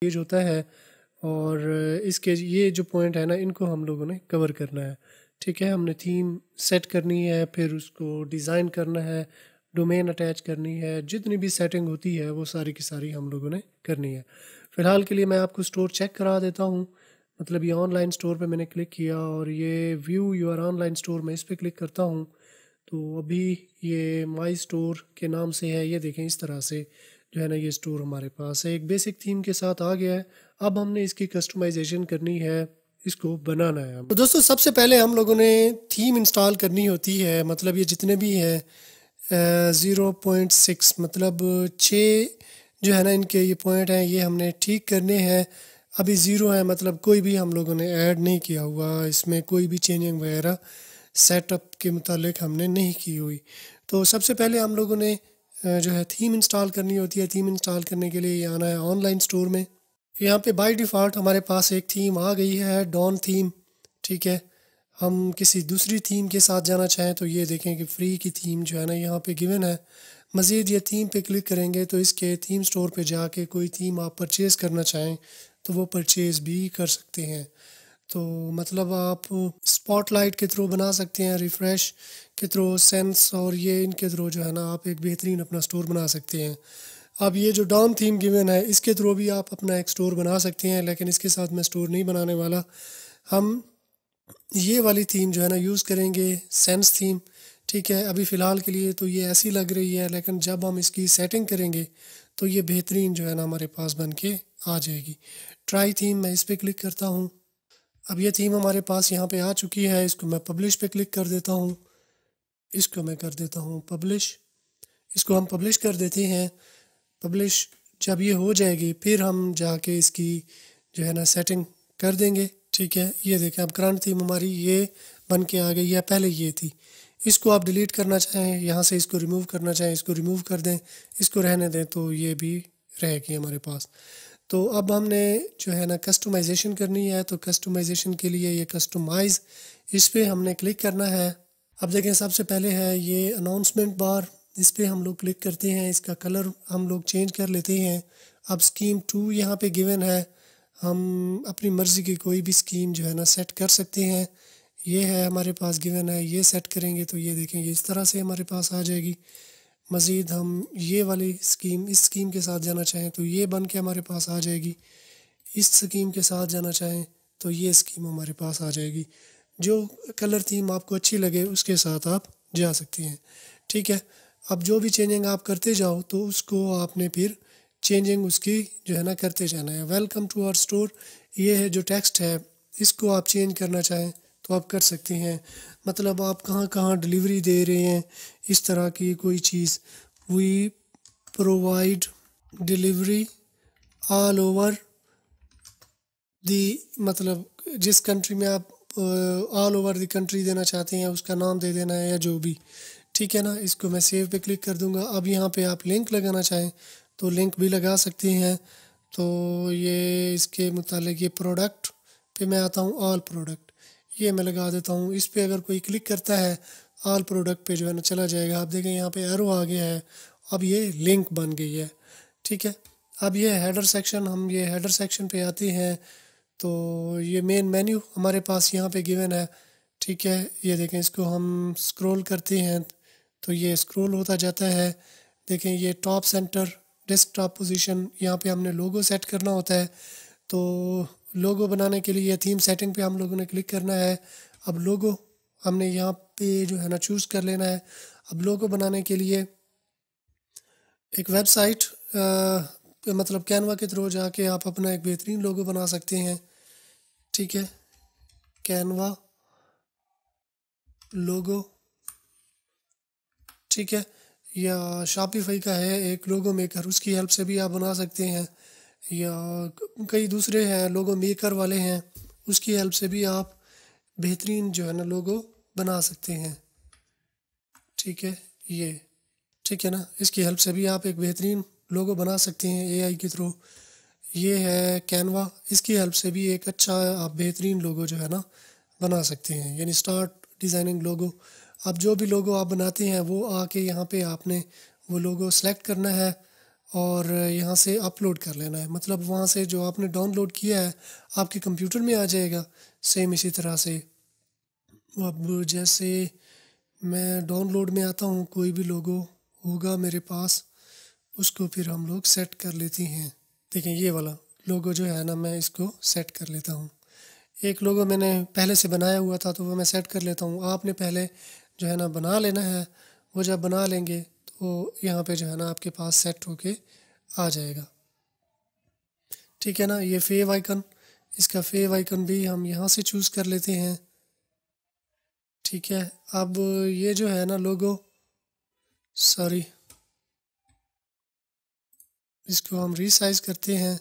page होता है और इसके ये जो पॉइंट है ना इनको हम लोगों ने कवर करना है ठीक है हमने थीम सेट करनी है फिर उसको डिज़ाइन करना है डोमेन अटैच करनी है जितनी भी सेटिंग होती है वो सारी की सारी हम लोगों ने करनी है फ़िलहाल के लिए मैं आपको स्टोर चेक करा देता हूँ मतलब ये ऑनलाइन स्टोर पे मैंने क्लिक किया और ये व्यू योर ऑनलाइन स्टोर में इस पर क्लिक करता हूँ तो अभी ये माई स्टोर के नाम से है ये देखें इस तरह से जो है ना ये स्टोर हमारे पास है एक बेसिक थीम के साथ आ गया है अब हमने इसकी कस्टमाइजेशन करनी है इसको बनाना है तो दोस्तों सबसे पहले हम लोगों ने थीम इंस्टॉल करनी होती है मतलब ये जितने भी हैं ज़ीरो पॉइंट सिक्स मतलब छः जो है ना इनके ये पॉइंट हैं ये हमने ठीक करने हैं अभी ज़ीरो है मतलब कोई भी हम लोगों ने ऐड नहीं किया हुआ इसमें कोई भी चेंजिंग वगैरह सेटअप के मुतालिक हमने नहीं की हुई तो सबसे पहले हम लोगों ने जो है थीम इंस्टॉल करनी होती है थीम इंस्टॉल करने के लिए आना है ऑनलाइन स्टोर में यहाँ पे बाय डिफ़ॉल्ट हमारे पास एक थीम आ गई है डॉन थीम ठीक है हम किसी दूसरी थीम के साथ जाना चाहें तो ये देखें कि फ्री की थीम जो है ना यहाँ पे गिवन है मज़ीद ये थीम पे क्लिक करेंगे तो इसके थीम स्टोर पे जाके कोई थीम आप परचेज़ करना चाहें तो वो परचेज़ भी कर सकते हैं तो मतलब आप स्पॉटलाइट के थ्रू बना सकते हैं रिफ्रेश के थ्रू सेंस और ये इनके थ्रू जो है ना आप एक बेहतरीन अपना स्टोर बना सकते हैं अब ये जो डाउन थीम गिवन है इसके थ्रू भी आप अपना एक स्टोर बना सकते हैं लेकिन इसके साथ मैं स्टोर नहीं बनाने वाला हम ये वाली थीम जो है ना यूज़ करेंगे सेंस थीम ठीक है अभी फ़िलहाल के लिए तो ये ऐसी लग रही है लेकिन जब हम इसकी सेटिंग करेंगे तो ये बेहतरीन जो है ना हमारे पास बन के आ जाएगी ट्राई थीम मैं इस पर क्लिक करता हूँ अब ये थीम हमारे पास यहाँ पे आ चुकी है इसको मैं पब्लिश पे क्लिक कर देता हूँ इसको मैं कर देता हूँ पब्लिश इसको हम पब्लिश कर देते हैं पब्लिश जब ये हो जाएगी फिर हम जाके इसकी जो है ना सेटिंग कर देंगे ठीक है ये देखें अब करंट थीम हमारी ये बन के आ गई है पहले ये थी इसको आप डिलीट करना चाहें यहाँ से इसको रिमूव करना चाहें इसको रिमूव कर दें इसको रहने दें तो ये भी रहेगी हमारे पास तो अब हमने जो है ना कस्टमाइजेशन करनी है तो कस्टमाइजेशन के लिए ये कस्टमाइज़ इस पर हमने क्लिक करना है अब देखें सबसे पहले है ये अनाउंसमेंट बार इस पर हम लोग क्लिक करते हैं इसका कलर हम लोग चेंज कर लेते हैं अब स्कीम टू यहाँ पे गिवन है हम अपनी मर्ज़ी की कोई भी स्कीम जो है ना सेट कर सकते हैं ये है हमारे पास गिवन है ये सेट करेंगे तो ये देखेंगे इस तरह से हमारे पास आ जाएगी मज़ीद हम ये वाली स्कीम इस स्कीम के साथ जाना चाहें तो ये बन के हमारे पास आ जाएगी इस स्कीम के साथ जाना चाहें तो ये स्कीम हमारे पास आ जाएगी जो कलर थीम आपको अच्छी लगे उसके साथ आप जा सकती हैं ठीक है अब जो भी चेंजिंग आप करते जाओ तो उसको आपने फिर चेंजिंग उसकी जो है ना करते जाना है वेलकम टू आर स्टोर ये है जो टेक्स्ट है इसको आप चेंज करना चाहें तो आप कर सकते हैं मतलब आप कहाँ कहाँ डिलीवरी दे रहे हैं इस तरह की कोई चीज़ we provide delivery all over the मतलब जिस कंट्री में आप ऑल ओवर दी कंट्री देना चाहते हैं उसका नाम दे देना है या जो भी ठीक है ना इसको मैं सेव पे क्लिक कर दूंगा अब यहाँ पे आप लिंक लगाना चाहें तो लिंक भी लगा सकते हैं तो ये इसके मतलब ये प्रोडक्ट पे मैं आता हूँ ऑल प्रोडक्ट ये मैं लगा देता हूँ इस पर अगर कोई क्लिक करता है आल प्रोडक्ट पे जो है ना चला जाएगा आप देखें यहाँ पे एरो आ गया है अब ये लिंक बन गई है ठीक है अब ये हेडर सेक्शन हम ये हेडर सेक्शन पे आते हैं तो ये मेन मेन्यू हमारे पास यहाँ पे गिवन है ठीक है ये देखें इसको हम स्क्रॉल करते हैं तो ये स्क्रॉल होता जाता है देखें ये टॉप सेंटर डेस्कटॉप पोजीशन यहाँ पे हमने लोगो सेट करना होता है तो लोगो बनाने के लिए थीम सेटिंग पे हम लोगों ने क्लिक करना है अब लोगो हमने यहाँ पे जो है ना चूज़ कर लेना है अब लोगो बनाने के लिए एक वेबसाइट मतलब कैनवा के थ्रू जाके आप अपना एक बेहतरीन लोगो बना सकते हैं ठीक है कैनवा लोगो ठीक है या शापिफाई का है एक लोगो मेकर उसकी हेल्प से भी आप बना सकते हैं या कई दूसरे हैं लोगो मेकर वाले हैं उसकी हेल्प से भी आप बेहतरीन जो है ना लोगो बना सकते हैं ठीक है ये ठीक है ना इसकी हेल्प से भी आप एक बेहतरीन लोगो बना सकते हैं एआई के थ्रू ये है कैनवा इसकी हेल्प से भी एक अच्छा आप बेहतरीन लोगो जो है ना बना सकते हैं यानी स्टार्ट डिज़ाइनिंग लोगो अब जो भी लोगो आप बनाते हैं वो आके यहाँ पे आपने वो लोगो सेलेक्ट करना है और यहाँ से अपलोड कर लेना है मतलब वहाँ से जो आपने डाउनलोड किया है आपके कंप्यूटर में आ जाएगा सेम इसी तरह से अब जैसे मैं डाउनलोड में आता हूँ कोई भी लोगो होगा मेरे पास उसको फिर हम लोग सेट कर लेते हैं देखें ये वाला लोगो जो है ना मैं इसको सेट कर लेता हूँ एक लोगो मैंने पहले से बनाया हुआ था तो वो मैं सेट कर लेता हूँ आपने पहले जो है ना बना लेना है वो जब बना लेंगे वो यहाँ पे जो है ना आपके पास सेट होके आ जाएगा ठीक है ना ये फेव आइकन इसका फेव आइकन भी हम यहाँ से चूज़ कर लेते हैं ठीक है अब ये जो है ना लोगो सॉरी इसको हम रिसाइज करते हैं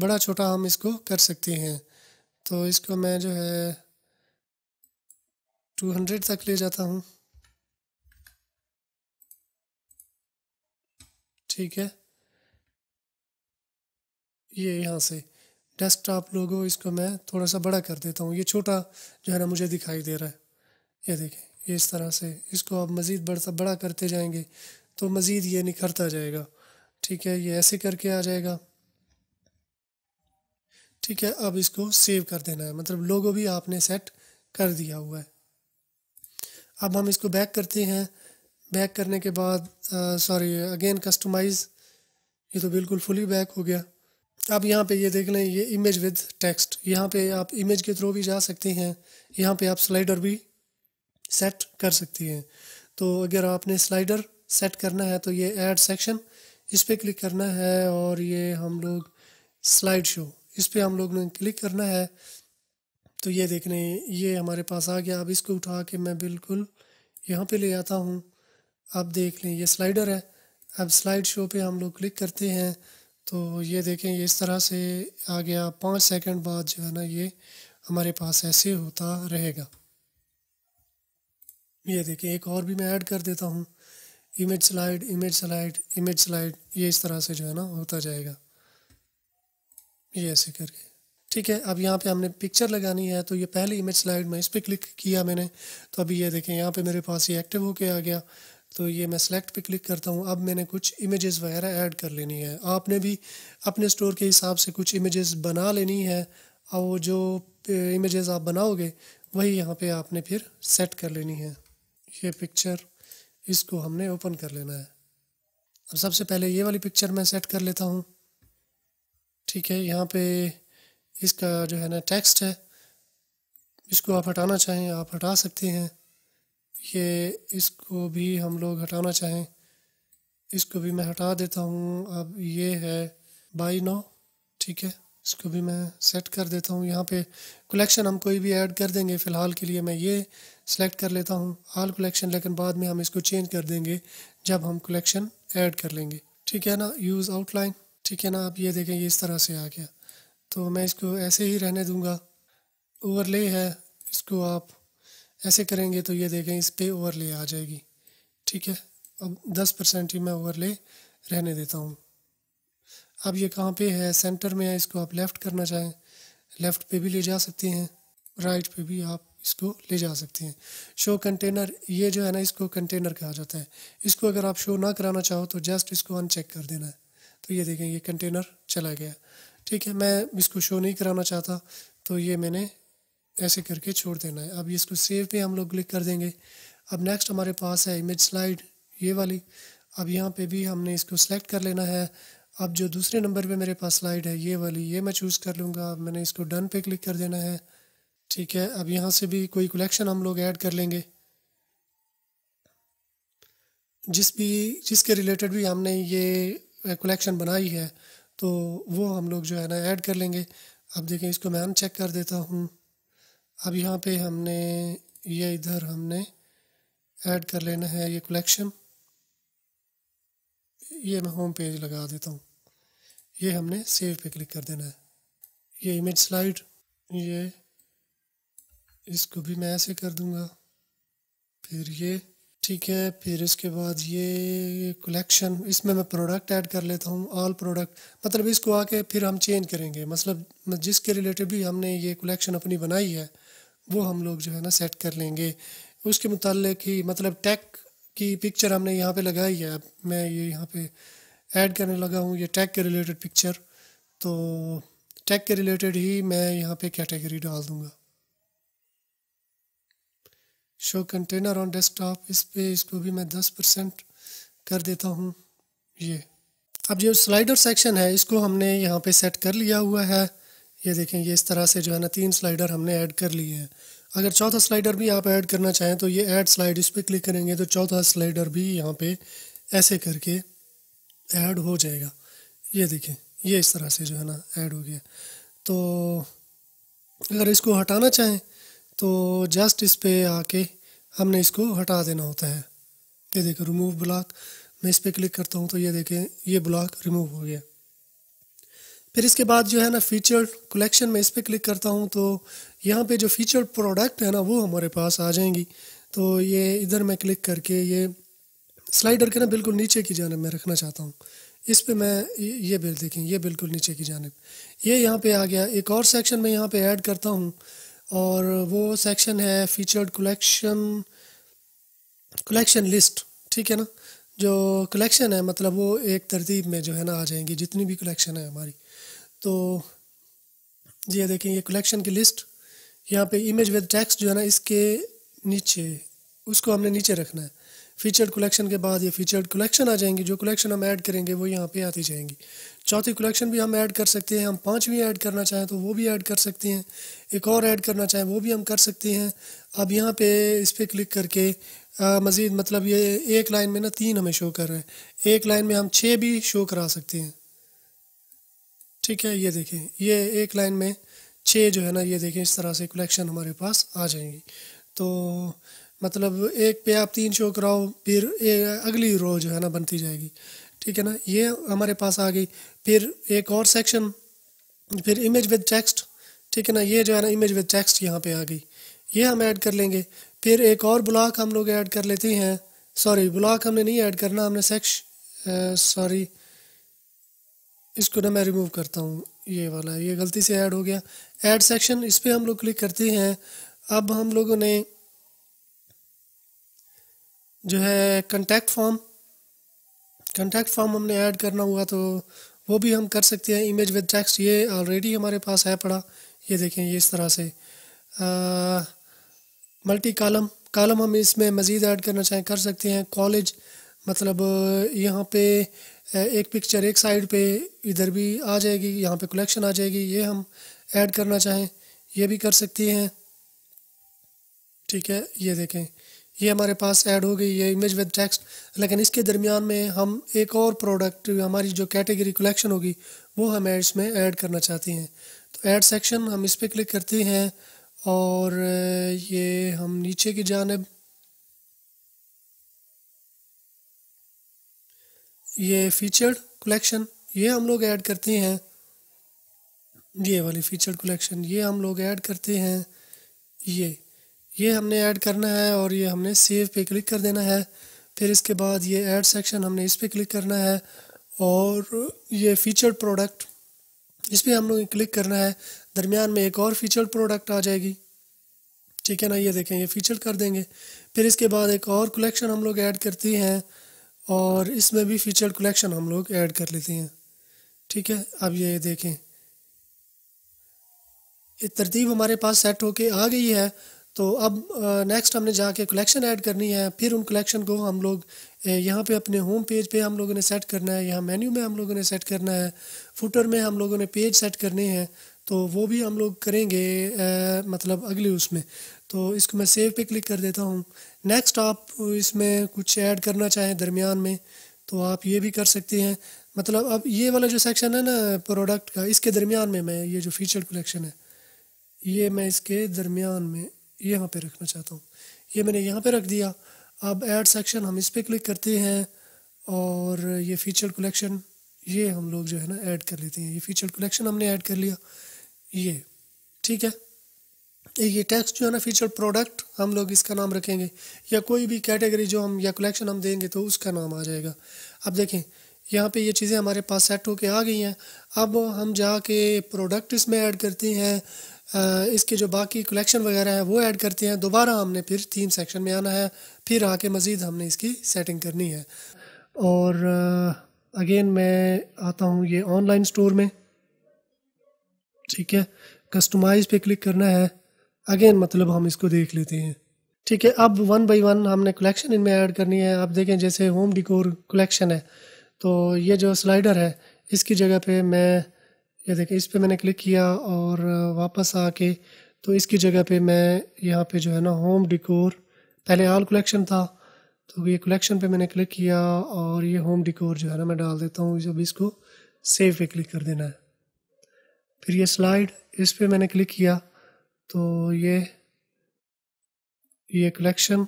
बड़ा छोटा हम इसको कर सकते हैं तो इसको मैं जो है 200 तक ले जाता हूँ ठीक है ये यहाँ से डेस्कटॉप लोगो इसको मैं थोड़ा सा बड़ा कर देता हूँ ये छोटा जो है ना मुझे दिखाई दे रहा है ये देखें इस तरह से इसको आप मज़ीद बढ़ता बड़ा करते जाएंगे तो मज़ीद ये निखरता जाएगा ठीक है ये ऐसे करके आ जाएगा ठीक है अब इसको सेव कर देना है मतलब लोगो भी आपने सेट कर दिया हुआ है अब हम इसको बैक करते हैं बैक करने के बाद सॉरी अगेन कस्टमाइज़ ये तो बिल्कुल फुली बैक हो गया अब यहाँ पे ये देख लें ये इमेज विद टेक्स्ट यहाँ पे आप इमेज के थ्रू भी जा सकते हैं यहाँ पे आप स्लाइडर भी सेट कर सकती हैं तो अगर आपने स्लाइडर सेट करना है तो ये ऐड सेक्शन इस पर क्लिक करना है और ये हम लोग स्लाइड शो इस पर हम लोग ने क्लिक करना है तो ये देख लें ये हमारे पास आ गया अब इसको उठा के मैं बिल्कुल यहाँ पे ले आता हूँ अब देख लें ये स्लाइडर है अब स्लाइड शो पे हम लोग क्लिक करते हैं तो ये देखें ये इस तरह से आ गया पाँच सेकंड बाद जो है ना ये हमारे पास ऐसे होता रहेगा ये देखें एक और भी मैं ऐड कर देता हूँ image slide image slide image slide ये इस तरह से जो है ना होता जाएगा ये ऐसे करके ठीक है अब यहाँ पे हमने पिक्चर लगानी है तो ये पहले इमेज स्लाइड में इस पर क्लिक किया मैंने तो अभी ये देखें यहाँ पे मेरे पास ये एक्टिव होके आ गया तो ये मैं सेलेक्ट पे क्लिक करता हूँ अब मैंने कुछ इमेजेस वगैरह ऐड कर लेनी है आपने भी अपने स्टोर के हिसाब से कुछ इमेजेस बना लेनी है और वो जो इमेजेस आप बनाओगे वही यहाँ पे आपने फिर सेट कर लेनी है ये पिक्चर इसको हमने ओपन कर लेना है अब सबसे पहले ये वाली पिक्चर मैं सेट कर लेता हूँ ठीक है यहाँ पे इसका जो है ना टेक्स्ट है इसको आप हटाना चाहें आप हटा सकते हैं ये इसको भी हम लोग हटाना चाहें इसको भी मैं हटा देता हूँ अब ये है बाई नो ठीक है इसको भी मैं सेट कर देता हूँ यहाँ पे कलेक्शन हम कोई भी ऐड कर देंगे फ़िलहाल के लिए मैं ये सिलेक्ट कर लेता हूँ आल कलेक्शन लेकिन बाद में हम इसको चेंज कर देंगे जब हम कलेक्शन ऐड कर लेंगे ठीक है ना यूज़ आउटलाइन ठीक है ना आप ये देखें ये इस तरह से आ गया तो मैं इसको ऐसे ही रहने दूँगा ओवरले है इसको आप ऐसे करेंगे तो ये देखें इस पर ओवरले आ जाएगी ठीक है अब दस परसेंट ही मैं ओवरले रहने देता हूँ अब ये कहाँ पे है सेंटर में है इसको आप लेफ़्ट करना चाहें लेफ़्ट पे भी ले जा सकते हैं राइट पे भी आप इसको ले जा सकते हैं शो कंटेनर ये जो है ना इसको कंटेनर कहा जाता है इसको अगर आप शो ना कराना चाहो तो जस्ट इसको अनचेक कर देना है तो ये देखें ये कंटेनर चला गया ठीक है मैं इसको शो नहीं कराना चाहता तो ये मैंने ऐसे करके छोड़ देना है अब इसको सेव पे हम लोग क्लिक कर देंगे अब नेक्स्ट हमारे पास है इमेज स्लाइड ये वाली अब यहाँ पे भी हमने इसको सेलेक्ट कर लेना है अब जो दूसरे नंबर पे मेरे पास स्लाइड है ये वाली ये मैं चूज़ कर लूँगा मैंने इसको डन पे क्लिक कर देना है ठीक है अब यहाँ से भी कोई कलेक्शन हम लोग ऐड कर लेंगे जिस भी जिसके रिलेटेड भी हमने ये कलेक्शन बनाई है तो वो हम लोग जो है ना ऐड कर लेंगे अब देखें इसको मैं अनचेक कर देता हूँ अब यहाँ पे हमने ये इधर हमने ऐड कर लेना है ये कलेक्शन ये मैं होम पेज लगा देता हूँ ये हमने सेव पे क्लिक कर देना है ये इमेज स्लाइड ये इसको भी मैं ऐसे कर दूंगा फिर ये ठीक है फिर इसके बाद ये कलेक्शन इसमें मैं प्रोडक्ट ऐड कर लेता हूँ ऑल प्रोडक्ट मतलब इसको आके फिर हम चेंज करेंगे मतलब जिसके रिलेटेड भी हमने ये कलेक्शन अपनी बनाई है वो हम लोग जो है ना सेट कर लेंगे उसके मुतलक ही मतलब टैक की पिक्चर हमने यहाँ पे लगाई है अब मैं ये यहाँ पे ऐड करने लगा हूँ ये टैग के रिलेटेड पिक्चर तो टैग के रिलेटेड ही मैं यहाँ पे कैटेगरी डाल दूँगा शो कंटेनर ऑन डेस्कटॉप इस पे इसको भी मैं दस परसेंट कर देता हूँ ये अब जो स्लाइडर सेक्शन है इसको हमने यहाँ पे सेट कर लिया हुआ है ये देखें ये इस तरह से जो है ना तीन स्लाइडर हमने ऐड कर लिए हैं अगर चौथा स्लाइडर भी आप ऐड करना चाहें तो ये ऐड स्लाइड इस पर क्लिक करेंगे तो चौथा स्लाइडर भी यहाँ पे ऐसे करके ऐड हो जाएगा ये देखें ये इस तरह से जो है ना ऐड हो गया तो अगर इसको हटाना चाहें तो जस्ट इस पर आके हमने इसको हटा देना होता है ये देखें रिमूव ब्लॉक मैं इस पर क्लिक करता हूँ तो ये देखें ये ब्लॉक रिमूव हो गया फिर इसके बाद जो है ना फीचर्ड कलेक्शन में इस पर क्लिक करता हूँ तो यहाँ पे जो फीचर्ड प्रोडक्ट है ना वो हमारे पास आ जाएंगी तो ये इधर मैं क्लिक करके ये स्लाइडर के ना बिल्कुल नीचे की जानब मैं रखना चाहता हूँ इस पे मैं ये बिल देखें ये बिल्कुल नीचे की जानब ये यहाँ पे आ गया एक और सेक्शन में यहाँ पे ऐड करता हूँ और वो सेक्शन है फीचर्ड कलेक्शन कलेक्शन लिस्ट ठीक है ना जो कलेक्शन है मतलब वो एक तरतीब में जो है ना आ जाएंगी जितनी भी कलेक्शन है हमारी तो ये देखें ये कलेक्शन की लिस्ट यहाँ पे इमेज विद टेक्स्ट जो है ना इसके नीचे उसको हमने नीचे रखना है फीचर्ड कलेक्शन के बाद ये फीचर्ड कलेक्शन आ जाएंगी जो कलेक्शन हम ऐड करेंगे वो यहाँ पे आती जाएंगी चौथी कलेक्शन भी हम ऐड कर सकते हैं हम पाँचवीं ऐड करना चाहें तो वो भी ऐड कर सकते हैं एक और ऐड करना चाहें वो भी हम कर सकते हैं अब यहाँ पे इस पर क्लिक करके आ, मज़ीद मतलब ये एक लाइन में ना तीन हमें शो कर रहे हैं एक लाइन में हम छः भी शो करा सकते हैं ठीक है ये देखें ये एक लाइन में छः जो है ना ये देखें इस तरह से कलेक्शन हमारे पास आ जाएंगी तो मतलब एक पे आप तीन शो कराओ फिर अगली रो जो है ना बनती जाएगी ठीक है ना ये हमारे पास आ गई फिर एक और सेक्शन फिर इमेज विद टेक्स्ट ठीक है ना ये जो है ना इमेज विद टेक्स्ट यहाँ पे आ गई ये हम ऐड कर लेंगे फिर एक और ब्लॉक हम लोग ऐड कर लेते हैं सॉरी ब्लॉक हमने नहीं ऐड करना हमने सेक्श सॉरी इसको ना मैं रिमूव करता हूँ ये वाला ये गलती से ऐड हो गया ऐड सेक्शन इस पर हम लोग क्लिक करते हैं अब हम लोगों ने जो है कंटेक्ट फॉर्म कंटेक्ट फॉर्म हमने ऐड करना हुआ तो वो भी हम कर सकते हैं इमेज विद टेक्स्ट ये ऑलरेडी हमारे पास है पड़ा ये देखें ये इस तरह से आ, मल्टी कॉलम कॉलम हम इसमें मज़ीद ऐड करना चाहें कर सकते हैं कॉलेज मतलब यहाँ पे एक पिक्चर एक साइड पे इधर भी आ जाएगी यहाँ पे कलेक्शन आ जाएगी ये हम ऐड करना चाहें ये भी कर सकती हैं ठीक है ये देखें ये हमारे पास ऐड हो गई ये इमेज विद टेक्स्ट लेकिन इसके दरमियान में हम एक और प्रोडक्ट हमारी जो कैटेगरी कलेक्शन होगी वो हम इसमें ऐड करना चाहती हैं तो ऐड सेक्शन हम इस पर क्लिक करते हैं और ये हम नीचे की जानब ये फीचर्ड कलेक्शन ये हम लोग ऐड करते हैं ये वाली फीचर्ड कलेक्शन ये हम लोग ऐड करते हैं ये ये हमने ऐड करना है और ये हमने सेव पे क्लिक कर देना है फिर इसके बाद ये ऐड सेक्शन हमने इस पर क्लिक करना है और ये फीचर्ड प्रोडक्ट इस पर हम लोग क्लिक करना है दरमियान में एक और फीचर्ड प्रोडक्ट आ जाएगी ठीक है ना ये देखें ये फीचर्ड कर देंगे फिर इसके बाद एक और कलेक्शन हम लोग ऐड करती हैं और इसमें भी फीचर्ड कलेक्शन हम लोग ऐड कर लेते हैं ठीक है अब ये देखें ये तरतीब हमारे पास सेट होके आ गई है तो अब नेक्स्ट हमने जाके कलेक्शन ऐड करनी है फिर उन कलेक्शन को हम लोग यहाँ पे अपने होम पेज पे हम लोगों ने सेट करना है यहाँ मेन्यू में हम लोगों ने सेट करना है फुटर में हम लोगों ने पेज सेट करने हैं तो वो भी हम लोग करेंगे ए, मतलब अगले उसमें तो इसको मैं सेव पे क्लिक कर देता हूँ नेक्स्ट आप इसमें कुछ ऐड करना चाहें दरमियान में तो आप ये भी कर सकते हैं मतलब अब ये वाला जो सेक्शन है ना प्रोडक्ट का इसके दरमियान में मैं ये जो फीचर कलेक्शन है ये मैं इसके दरमियान में यहाँ पे रखना चाहता हूँ ये मैंने यहाँ पे रख दिया अब ऐड सेक्शन हम इस पर क्लिक करते हैं और ये फीचर कलेक्शन ये हम लोग जो है ना ऐड कर लेते हैं ये फीचर कलेक्शन हमने ऐड कर लिया ये ठीक है तो ये टैक्स जो है ना फीचर प्रोडक्ट हम लोग इसका नाम रखेंगे या कोई भी कैटेगरी जो हम या कलेक्शन हम देंगे तो उसका नाम आ जाएगा अब देखें यहाँ पे ये चीज़ें हमारे पास सेट होके आ गई हैं अब हम जाके प्रोडक्ट इसमें ऐड करते हैं इसके जो बाकी कलेक्शन वगैरह है वो ऐड करते हैं दोबारा हमने फिर थीम सेक्शन में आना है फिर आके मज़ीद हमने इसकी सेटिंग करनी है और अगेन मैं आता हूँ ये ऑनलाइन स्टोर में ठीक है कस्टमाइज पे क्लिक करना है अगेन मतलब हम इसको देख लेते हैं ठीक है अब वन बाई वन हमने कलेक्शन इनमें ऐड करनी है आप देखें जैसे होम डिकोर कलेक्शन है तो ये जो स्लाइडर है इसकी जगह पे मैं ये देखें इस पर मैंने क्लिक किया और वापस आके तो इसकी जगह पे मैं यहाँ पे जो है ना होम डिकोर पहले आल कलेक्शन था तो ये कलेक्शन पे मैंने क्लिक किया और ये होम डिकोर जो है ना मैं डाल देता हूँ जब इसको सेव पे क्लिक कर देना है फिर ये स्लाइड इस पर मैंने क्लिक किया तो ये ये कलेक्शन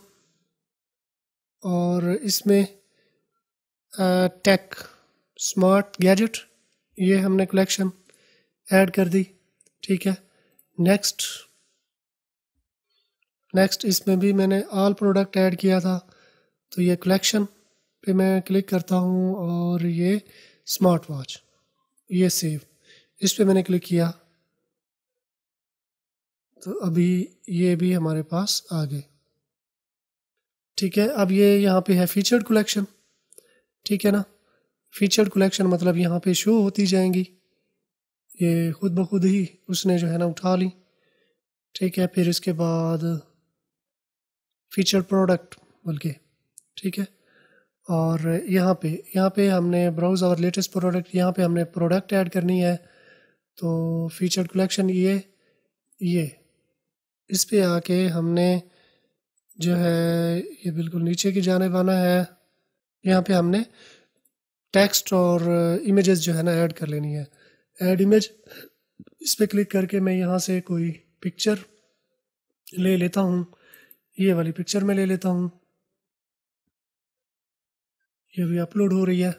और इसमें टेक स्मार्ट गैजेट ये हमने कलेक्शन ऐड कर दी ठीक है नेक्स्ट नेक्स्ट इसमें भी मैंने ऑल प्रोडक्ट ऐड किया था तो ये कलेक्शन पे मैं क्लिक करता हूँ और ये स्मार्ट वॉच ये सेव इस पे मैंने क्लिक किया तो अभी ये भी हमारे पास आ गए ठीक है अब ये यहाँ पे है फीचर्ड कलेक्शन ठीक है ना फीचर्ड कलेक्शन मतलब यहाँ पे शो होती जाएंगी ये खुद ब खुद ही उसने जो है ना उठा ली ठीक है फिर इसके बाद फीचर प्रोडक्ट बोल के ठीक है और यहाँ पे यहाँ पे हमने ब्राउज़ और लेटेस्ट प्रोडक्ट यहाँ पे हमने प्रोडक्ट ऐड करनी है तो फीचर कलेक्शन ये ये इस पे आके हमने जो है ये बिल्कुल नीचे की जाने वाला है यहाँ पे हमने टेक्स्ट और इमेजेस जो है ना ऐड कर लेनी है ऐड इमेज इस पर क्लिक करके मैं यहाँ से कोई पिक्चर ले लेता हूँ ये वाली पिक्चर मैं ले लेता हूँ ये भी अपलोड हो रही है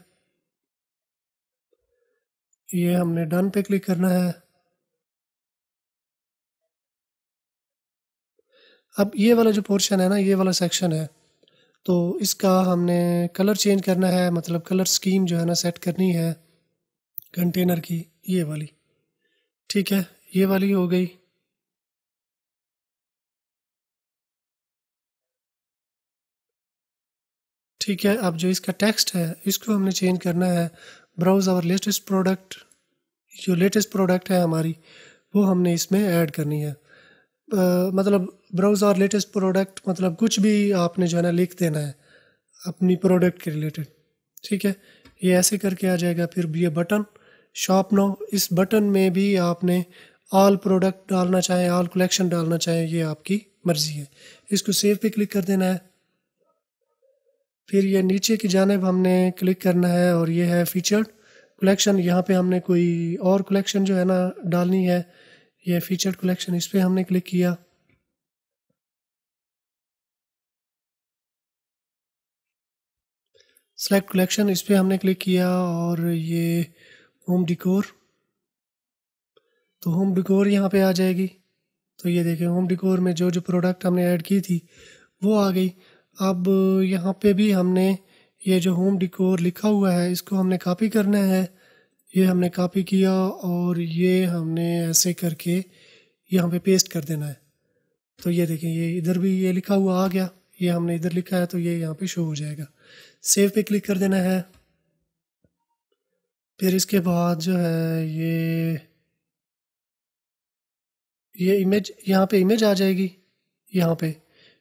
ये हमने डन पे क्लिक करना है अब ये वाला जो पोर्शन है ना ये वाला सेक्शन है तो इसका हमने कलर चेंज करना है मतलब कलर स्कीम जो है ना सेट करनी है कंटेनर की ये वाली ठीक है ये वाली हो गई ठीक है अब जो इसका टेक्स्ट है इसको हमने चेंज करना है ब्राउज आवर लेटेस्ट प्रोडक्ट जो लेटेस्ट प्रोडक्ट है हमारी वो हमने इसमें ऐड करनी है आ, मतलब ब्राउज आवर लेटेस्ट प्रोडक्ट मतलब कुछ भी आपने जो है ना लिख देना है अपनी प्रोडक्ट के रिलेटेड ठीक है ये ऐसे करके आ जाएगा फिर ये बटन शॉप नो इस बटन में भी आपने ऑल प्रोडक्ट डालना चाहे ऑल कलेक्शन डालना चाहे ये आपकी मर्ज़ी है इसको सेव पे क्लिक कर देना है फिर ये नीचे की जानब हमने क्लिक करना है और ये है फीचर कलेक्शन यहाँ पे हमने कोई और कलेक्शन जो है ना डालनी है ये फीचर कलेक्शन इस पर हमने क्लिक किया सेलेक्ट कलेक्शन इस पर हमने क्लिक किया और ये होम डिकोर तो होम डिकोर यहाँ पे आ जाएगी तो ये देखें होम डिकोर में जो जो प्रोडक्ट हमने ऐड की थी वो आ गई अब यहाँ पे भी हमने ये जो होम डिकोर लिखा हुआ है इसको हमने कॉपी करना है ये हमने कॉपी किया और ये हमने ऐसे करके यहाँ पे पेस्ट कर देना है तो ये देखें ये इधर भी ये लिखा हुआ आ गया ये हमने इधर लिखा है तो ये यहाँ पे शो हो जाएगा सेव पे क्लिक कर देना है फिर इसके बाद जो है ये ये इमेज यहाँ पे इमेज आ जाएगी यहाँ पे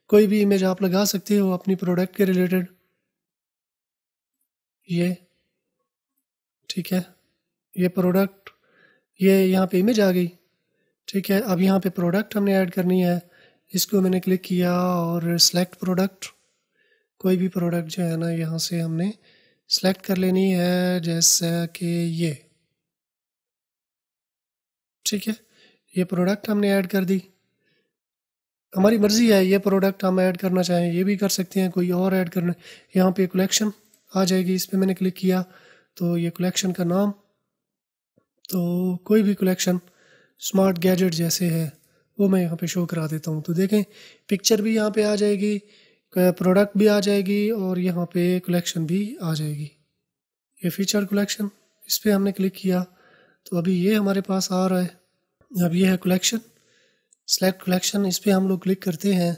कोई भी इमेज आप लगा सकते हो अपनी प्रोडक्ट के रिलेटेड ये ठीक है ये प्रोडक्ट ये यहाँ पे इमेज आ गई ठीक है अब यहाँ पे प्रोडक्ट हमने ऐड करनी है इसको मैंने क्लिक किया और सेलेक्ट प्रोडक्ट कोई भी प्रोडक्ट जो है ना यहाँ से हमने सेलेक्ट कर लेनी है जैसे कि ये ठीक है ये प्रोडक्ट हमने ऐड कर दी हमारी मर्ज़ी है ये प्रोडक्ट हम ऐड करना चाहें ये भी कर सकते हैं कोई और ऐड करना यहाँ पे कलेक्शन आ जाएगी इस पर मैंने क्लिक किया तो ये कलेक्शन का नाम तो कोई भी कलेक्शन स्मार्ट गैजेट जैसे है वो मैं यहाँ पे शो करा देता हूँ तो देखें पिक्चर भी यहाँ पे आ जाएगी प्रोडक्ट भी आ जाएगी और यहाँ पे कलेक्शन भी आ जाएगी ये फीचर कलेक्शन इस पर हमने क्लिक किया तो अभी ये हमारे पास आ रहा है अब ये है कलेक्शन सेलेक्ट कलेक्शन इस पर हम लोग क्लिक करते हैं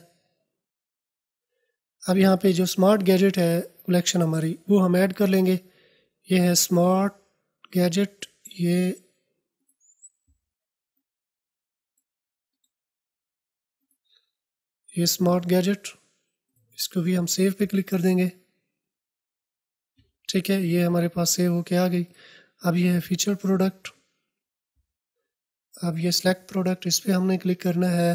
अब यहाँ पे जो स्मार्ट गैजेट है कलेक्शन हमारी वो हम ऐड कर लेंगे ये है स्मार्ट गैजेट ये ये स्मार्ट गैजेट इसको भी हम सेव पे क्लिक कर देंगे ठीक है ये हमारे पास सेव होके आ गई अब ये है फीचर प्रोडक्ट अब ये सेलेक्ट प्रोडक्ट इस पर हमने क्लिक करना है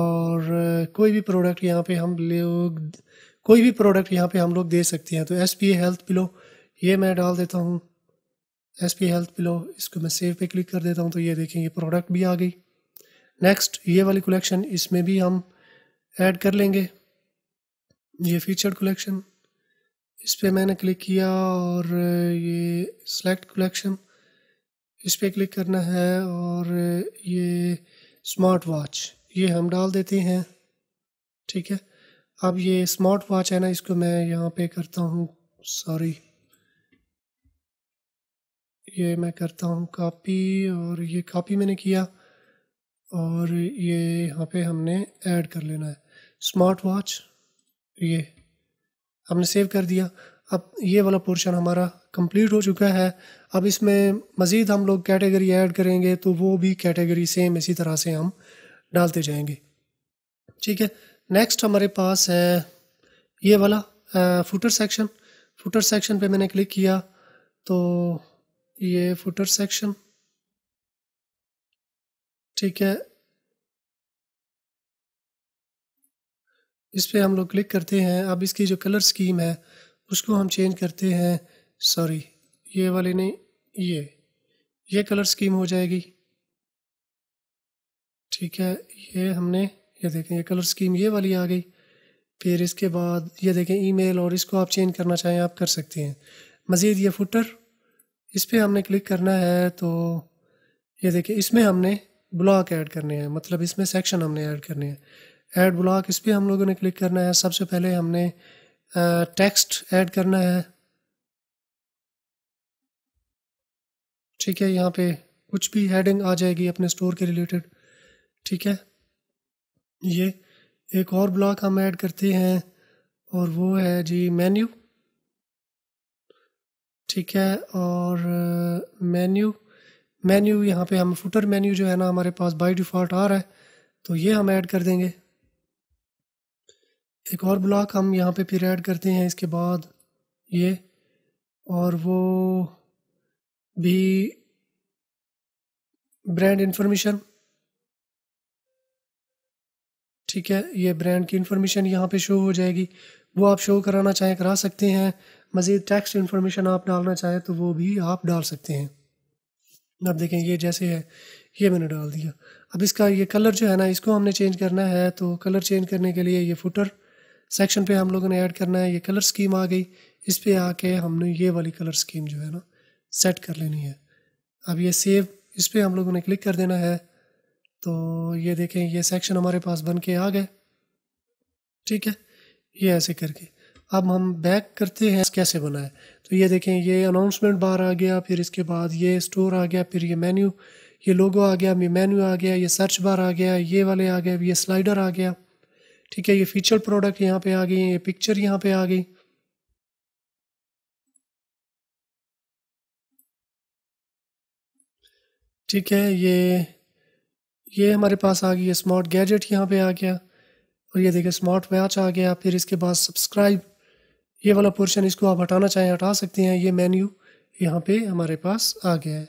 और कोई भी प्रोडक्ट यहाँ पे हम लोग कोई भी प्रोडक्ट यहाँ पे हम लोग दे सकते हैं तो एस पी हेल्थ पिलो ये मैं डाल देता हूँ एस पी हेल्थ पिलो इसको मैं सेव पे क्लिक कर देता हूँ तो ये देखें ये प्रोडक्ट भी आ गई नेक्स्ट ये वाली कलेक्शन इसमें भी हम ऐड कर लेंगे ये फीचर्ड कलेक्शन इस पर मैंने क्लिक किया और ये सेलेक्ट कलेक्शन इस पर क्लिक करना है और ये स्मार्ट वॉच ये हम डाल देते हैं ठीक है अब ये स्मार्ट वॉच है ना इसको मैं यहाँ पे करता हूँ सॉरी ये मैं करता हूँ कापी और ये कापी मैंने किया और ये यहाँ पे हमने ऐड कर लेना है स्मार्ट वॉच ये हमने सेव कर दिया अब ये वाला पोर्शन हमारा कंप्लीट हो चुका है अब इसमें मज़ीद हम लोग कैटेगरी ऐड करेंगे तो वो भी कैटेगरी सेम इसी तरह से हम डालते जाएंगे ठीक है नेक्स्ट हमारे पास है ये वाला फुटर सेक्शन फुटर सेक्शन पे मैंने क्लिक किया तो ये फुटर सेक्शन ठीक है इस पर हम लोग क्लिक करते हैं अब इसकी जो कलर स्कीम है उसको हम चेंज करते हैं सॉरी ये वाली नहीं ये ये कलर स्कीम हो जाएगी ठीक है ये हमने ये देखें ये कलर स्कीम ये वाली आ गई फिर इसके बाद ये देखें ईमेल और इसको आप चेंज करना चाहें आप कर सकते हैं मज़ीद ये फुटर इस पर हमने क्लिक करना है तो ये देखें इसमें हमने ब्लॉक ऐड करने हैं मतलब इसमें सेक्शन हमने ऐड करने हैं ऐड ब्लॉक इस पर हम लोगों ने क्लिक करना है सबसे पहले हमने टेक्स्ट ऐड करना है ठीक है यहाँ पे कुछ भी हेडिंग आ जाएगी अपने स्टोर के रिलेटेड ठीक है ये एक और ब्लॉक हम ऐड करते हैं और वो है जी मेन्यू ठीक है और मेन्यू मेन्यू यहाँ पे हम फुटर मेन्यू जो है ना हमारे पास बाय डिफ़ॉल्ट आ रहा है तो ये हम ऐड कर देंगे एक और ब्लॉक हम यहाँ पे फिर ऐड करते हैं इसके बाद ये और वो भी ब्रांड इन्फॉर्मेशन ठीक है ये ब्रांड की इन्फॉर्मेशन यहाँ पे शो हो जाएगी वो आप शो कराना चाहें करा सकते हैं मज़ीद टेक्स्ट इन्फॉर्मेशन आप डालना चाहें तो वो भी आप डाल सकते हैं अब देखें ये जैसे है ये मैंने डाल दिया अब इसका ये कलर जो है ना इसको हमने चेंज करना है तो कलर चेंज करने के लिए ये फुटर सेक्शन पे हम लोगों ने ऐड करना है ये कलर स्कीम आ गई इस पर आके हमने ये वाली कलर स्कीम जो है ना सेट कर लेनी है अब ये सेव इस पर हम लोगों ने क्लिक कर देना है तो ये देखें ये सेक्शन हमारे पास बन के आ गए ठीक है ये ऐसे करके अब हम बैक करते हैं कैसे बना है तो ये देखें ये अनाउंसमेंट बार आ गया फिर इसके बाद ये स्टोर आ गया फिर ये मेन्यू ये लोगो आ गया ये मेन्यू आ गया ये सर्च बार आ गया ये वाले आ गए ये स्लाइडर आ गया ठीक है ये फीचर प्रोडक्ट यहाँ पे आ गई ये पिक्चर यहाँ पे आ गई ठीक है ये ये हमारे पास आ गई है स्मार्ट गैजेट यहाँ पे आ गया और ये देखिए स्मार्ट वॉच आ गया फिर इसके बाद सब्सक्राइब ये वाला पोर्शन इसको आप हटाना चाहें हटा सकते हैं ये मेन्यू यहाँ पे हमारे पास आ गया है